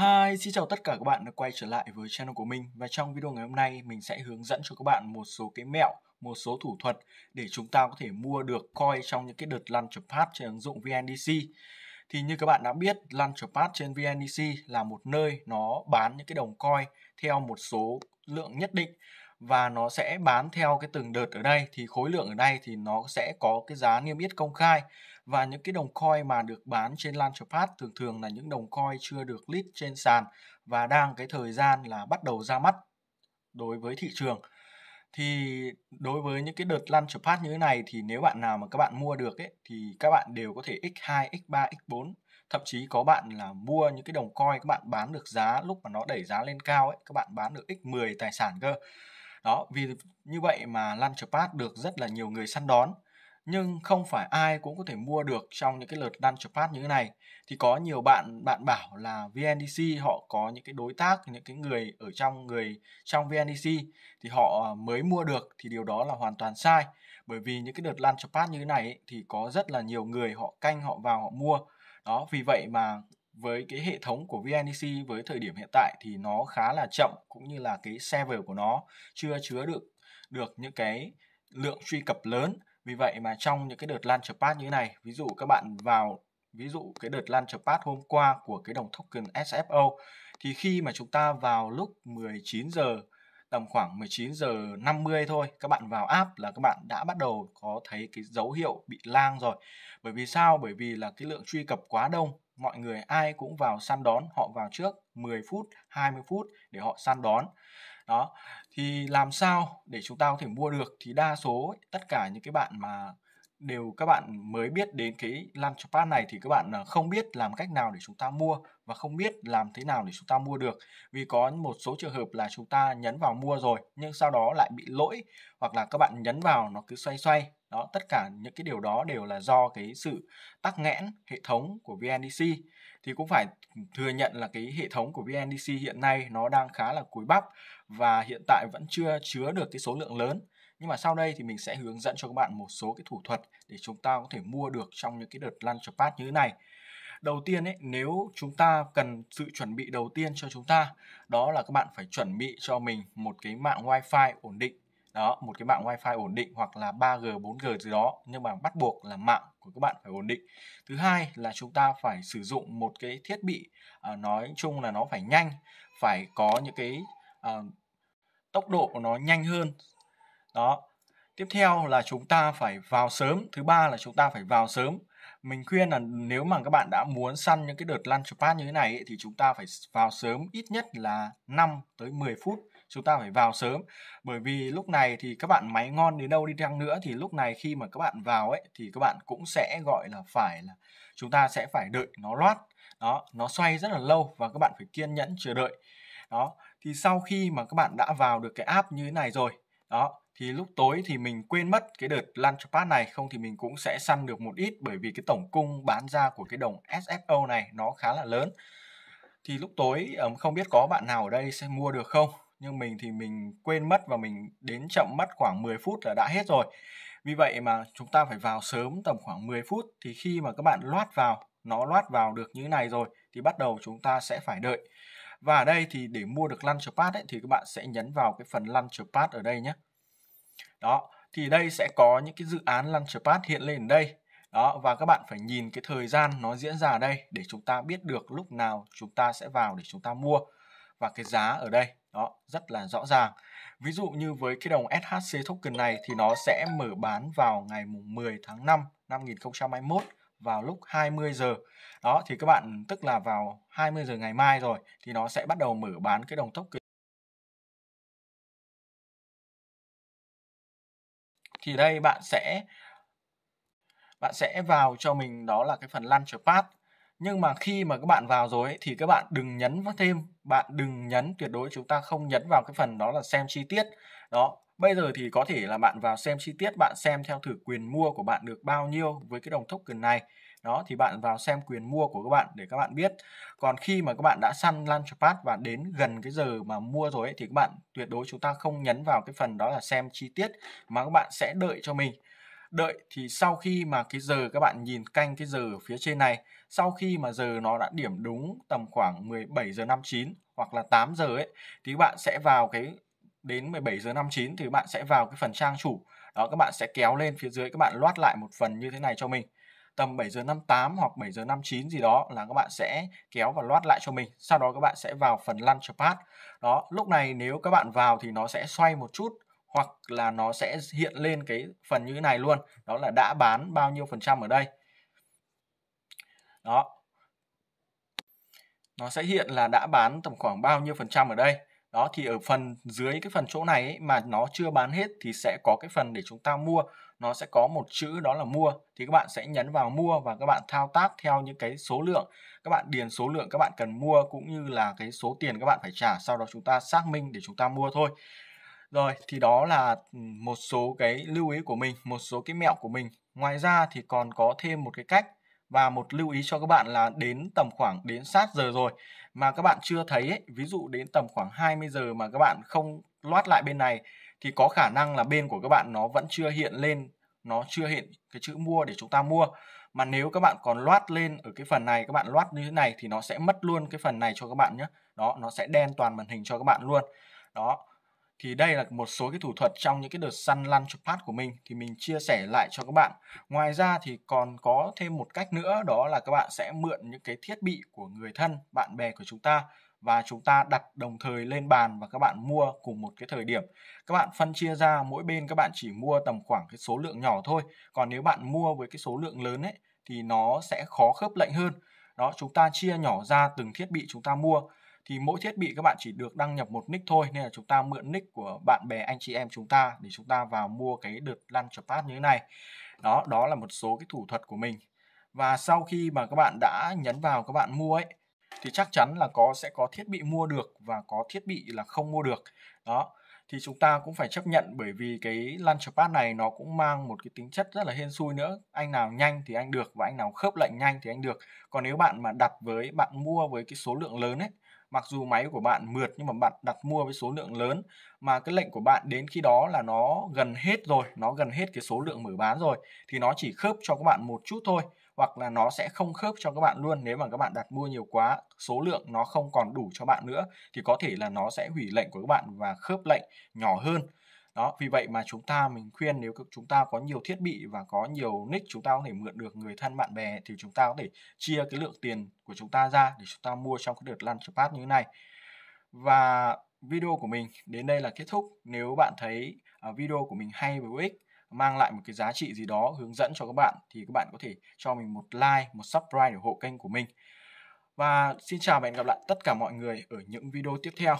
Hi, xin chào tất cả các bạn đã quay trở lại với channel của mình và trong video ngày hôm nay mình sẽ hướng dẫn cho các bạn một số cái mẹo, một số thủ thuật để chúng ta có thể mua được coin trong những cái đợt lăn launch pad trên ứng dụng VNDC. Thì như các bạn đã biết, lăn launch pad trên VNDC là một nơi nó bán những cái đồng coin theo một số lượng nhất định và nó sẽ bán theo cái từng đợt ở đây thì khối lượng ở đây thì nó sẽ có cái giá niêm yết công khai và những cái đồng coin mà được bán trên Launchpad thường thường là những đồng coin chưa được list trên sàn và đang cái thời gian là bắt đầu ra mắt đối với thị trường thì đối với những cái đợt Launchpad như thế này thì nếu bạn nào mà các bạn mua được ấy thì các bạn đều có thể x2, x3, x4 thậm chí có bạn là mua những cái đồng coin các bạn bán được giá lúc mà nó đẩy giá lên cao ấy các bạn bán được x10 tài sản cơ đó, vì như vậy mà Launchpad được rất là nhiều người săn đón. Nhưng không phải ai cũng có thể mua được trong những cái lượt Launchpad như thế này. Thì có nhiều bạn bạn bảo là VNDC họ có những cái đối tác, những cái người ở trong người trong VNDC thì họ ờ, mới mua được thì điều đó là hoàn toàn sai. Bởi vì những cái đợt Launchpad như thế này ấy, thì có rất là nhiều người họ canh họ vào họ mua. Đó, vì vậy mà với cái hệ thống của VNEC với thời điểm hiện tại thì nó khá là chậm cũng như là cái server của nó chưa chứa được được những cái lượng truy cập lớn. Vì vậy mà trong những cái đợt launch pad như thế này, ví dụ các bạn vào ví dụ cái đợt launch pad hôm qua của cái đồng token SFO thì khi mà chúng ta vào lúc 19 giờ tầm khoảng 19 giờ 50 thôi các bạn vào app là các bạn đã bắt đầu có thấy cái dấu hiệu bị lang rồi bởi vì sao bởi vì là cái lượng truy cập quá đông mọi người ai cũng vào săn đón họ vào trước 10 phút 20 phút để họ săn đón đó thì làm sao để chúng ta có thể mua được thì đa số tất cả những cái bạn mà đều các bạn mới biết đến cái lam chopard này thì các bạn à, không biết làm cách nào để chúng ta mua và không biết làm thế nào để chúng ta mua được vì có một số trường hợp là chúng ta nhấn vào mua rồi nhưng sau đó lại bị lỗi hoặc là các bạn nhấn vào nó cứ xoay xoay đó tất cả những cái điều đó đều là do cái sự tắc nghẽn hệ thống của VNDC thì cũng phải thừa nhận là cái hệ thống của VNDC hiện nay nó đang khá là cúi bắp và hiện tại vẫn chưa chứa được cái số lượng lớn nhưng mà sau đây thì mình sẽ hướng dẫn cho các bạn một số cái thủ thuật để chúng ta có thể mua được trong những cái đợt launch pad như thế này. Đầu tiên ấy, nếu chúng ta cần sự chuẩn bị đầu tiên cho chúng ta đó là các bạn phải chuẩn bị cho mình một cái mạng wifi ổn định đó một cái mạng wifi ổn định hoặc là 3G 4G gì đó nhưng mà bắt buộc là mạng của các bạn phải ổn định thứ hai là chúng ta phải sử dụng một cái thiết bị à, nói chung là nó phải nhanh phải có những cái à, tốc độ của nó nhanh hơn đó tiếp theo là chúng ta phải vào sớm thứ ba là chúng ta phải vào sớm mình khuyên là nếu mà các bạn đã muốn săn những cái đợt lunch pad như thế này ấy, thì chúng ta phải vào sớm ít nhất là 5 tới 10 phút chúng ta phải vào sớm bởi vì lúc này thì các bạn máy ngon đến đâu đi chăng nữa thì lúc này khi mà các bạn vào ấy thì các bạn cũng sẽ gọi là phải là chúng ta sẽ phải đợi nó loát đó nó xoay rất là lâu và các bạn phải kiên nhẫn chờ đợi đó thì sau khi mà các bạn đã vào được cái app như thế này rồi đó, thì lúc tối thì mình quên mất cái đợt launch pad này không thì mình cũng sẽ săn được một ít bởi vì cái tổng cung bán ra của cái đồng SFO này nó khá là lớn. Thì lúc tối không biết có bạn nào ở đây sẽ mua được không? Nhưng mình thì mình quên mất và mình đến chậm mất khoảng 10 phút là đã hết rồi. Vì vậy mà chúng ta phải vào sớm tầm khoảng 10 phút thì khi mà các bạn loát vào, nó loát vào được như này rồi thì bắt đầu chúng ta sẽ phải đợi. Và ở đây thì để mua được Launchpad ấy, thì các bạn sẽ nhấn vào cái phần Launchpad ở đây nhé. Đó, thì đây sẽ có những cái dự án Launchpad hiện lên đây. Đó, và các bạn phải nhìn cái thời gian nó diễn ra ở đây để chúng ta biết được lúc nào chúng ta sẽ vào để chúng ta mua. Và cái giá ở đây, đó, rất là rõ ràng. Ví dụ như với cái đồng SHC token này thì nó sẽ mở bán vào ngày mùng 10 tháng 5 năm 2021 vào lúc 20 giờ. Đó thì các bạn tức là vào 20 giờ ngày mai rồi thì nó sẽ bắt đầu mở bán cái đồng tốc kỳ thì đây bạn sẽ bạn sẽ vào cho mình đó là cái phần launchpad nhưng mà khi mà các bạn vào rồi ấy, thì các bạn đừng nhấn vào thêm bạn đừng nhấn tuyệt đối chúng ta không nhấn vào cái phần đó là xem chi tiết đó bây giờ thì có thể là bạn vào xem chi tiết bạn xem theo thử quyền mua của bạn được bao nhiêu với cái đồng token này đó thì bạn vào xem quyền mua của các bạn để các bạn biết còn khi mà các bạn đã săn launchpad và đến gần cái giờ mà mua rồi ấy, thì các bạn tuyệt đối chúng ta không nhấn vào cái phần đó là xem chi tiết mà các bạn sẽ đợi cho mình đợi thì sau khi mà cái giờ các bạn nhìn canh cái giờ ở phía trên này sau khi mà giờ nó đã điểm đúng tầm khoảng 17 giờ 59 hoặc là 8 giờ ấy thì các bạn sẽ vào cái đến 17 giờ 59 thì các bạn sẽ vào cái phần trang chủ đó các bạn sẽ kéo lên phía dưới các bạn loát lại một phần như thế này cho mình tầm 7 giờ 58 hoặc 7 giờ 59 gì đó là các bạn sẽ kéo và loát lại cho mình. Sau đó các bạn sẽ vào phần launchpad. Đó, lúc này nếu các bạn vào thì nó sẽ xoay một chút hoặc là nó sẽ hiện lên cái phần như thế này luôn đó là đã bán bao nhiêu phần trăm ở đây đó nó sẽ hiện là đã bán tầm khoảng bao nhiêu phần trăm ở đây đó thì ở phần dưới cái phần chỗ này ấy, mà nó chưa bán hết thì sẽ có cái phần để chúng ta mua nó sẽ có một chữ đó là mua thì các bạn sẽ nhấn vào mua và các bạn thao tác theo những cái số lượng các bạn điền số lượng các bạn cần mua cũng như là cái số tiền các bạn phải trả sau đó chúng ta xác minh để chúng ta mua thôi rồi thì đó là một số cái lưu ý của mình, một số cái mẹo của mình. Ngoài ra thì còn có thêm một cái cách và một lưu ý cho các bạn là đến tầm khoảng đến sát giờ rồi mà các bạn chưa thấy ấy, ví dụ đến tầm khoảng 20 giờ mà các bạn không loát lại bên này thì có khả năng là bên của các bạn nó vẫn chưa hiện lên nó chưa hiện cái chữ mua để chúng ta mua mà nếu các bạn còn loát lên ở cái phần này các bạn loát như thế này thì nó sẽ mất luôn cái phần này cho các bạn nhé đó nó sẽ đen toàn màn hình cho các bạn luôn đó thì đây là một số cái thủ thuật trong những cái đợt săn lăn chụp phát của mình thì mình chia sẻ lại cho các bạn ngoài ra thì còn có thêm một cách nữa đó là các bạn sẽ mượn những cái thiết bị của người thân bạn bè của chúng ta và chúng ta đặt đồng thời lên bàn và các bạn mua cùng một cái thời điểm. Các bạn phân chia ra mỗi bên các bạn chỉ mua tầm khoảng cái số lượng nhỏ thôi. Còn nếu bạn mua với cái số lượng lớn ấy thì nó sẽ khó khớp lệnh hơn. Đó, chúng ta chia nhỏ ra từng thiết bị chúng ta mua thì mỗi thiết bị các bạn chỉ được đăng nhập một nick thôi nên là chúng ta mượn nick của bạn bè anh chị em chúng ta để chúng ta vào mua cái đợt launch pad như thế này đó đó là một số cái thủ thuật của mình và sau khi mà các bạn đã nhấn vào các bạn mua ấy thì chắc chắn là có sẽ có thiết bị mua được và có thiết bị là không mua được đó thì chúng ta cũng phải chấp nhận bởi vì cái launchpad này nó cũng mang một cái tính chất rất là hên xui nữa anh nào nhanh thì anh được và anh nào khớp lệnh nhanh thì anh được còn nếu bạn mà đặt với bạn mua với cái số lượng lớn ấy mặc dù máy của bạn mượt nhưng mà bạn đặt mua với số lượng lớn mà cái lệnh của bạn đến khi đó là nó gần hết rồi nó gần hết cái số lượng mở bán rồi thì nó chỉ khớp cho các bạn một chút thôi hoặc là nó sẽ không khớp cho các bạn luôn nếu mà các bạn đặt mua nhiều quá số lượng nó không còn đủ cho bạn nữa thì có thể là nó sẽ hủy lệnh của các bạn và khớp lệnh nhỏ hơn đó vì vậy mà chúng ta mình khuyên nếu chúng ta có nhiều thiết bị và có nhiều nick chúng ta có thể mượn được người thân bạn bè thì chúng ta có thể chia cái lượng tiền của chúng ta ra để chúng ta mua trong cái đợt launchpad như thế này và video của mình đến đây là kết thúc nếu bạn thấy à, video của mình hay và hữu ích mang lại một cái giá trị gì đó hướng dẫn cho các bạn thì các bạn có thể cho mình một like một subscribe để ủng hộ kênh của mình và xin chào và hẹn gặp lại tất cả mọi người ở những video tiếp theo